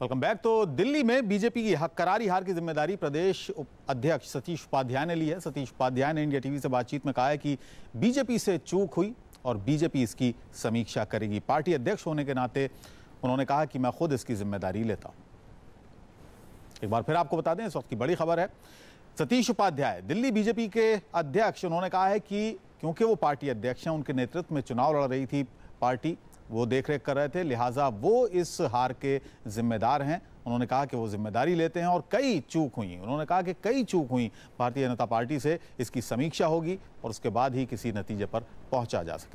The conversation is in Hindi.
वेलकम बैक तो दिल्ली में बीजेपी की करारी हार की जिम्मेदारी प्रदेश अध्यक्ष सतीश उपाध्याय ने ली है सतीश उपाध्याय ने इंडिया टीवी से बातचीत में कहा है कि बीजेपी से चूक हुई और बीजेपी इसकी समीक्षा करेगी पार्टी अध्यक्ष होने के नाते उन्होंने कहा कि मैं खुद इसकी जिम्मेदारी लेता हूं एक बार फिर आपको बता दें इस वक्त की बड़ी खबर है सतीश उपाध्याय दिल्ली बीजेपी के अध्यक्ष उन्होंने कहा है कि क्योंकि वो पार्टी अध्यक्ष हैं उनके नेतृत्व में चुनाव लड़ रही थी पार्टी वो देख रेख कर रहे थे लिहाजा वो इस हार के जिम्मेदार हैं उन्होंने कहा कि वो जिम्मेदारी लेते हैं और कई चूक हुई उन्होंने कहा कि कई चूक हुई भारतीय जनता पार्टी से इसकी समीक्षा होगी और उसके बाद ही किसी नतीजे पर पहुंचा जा सके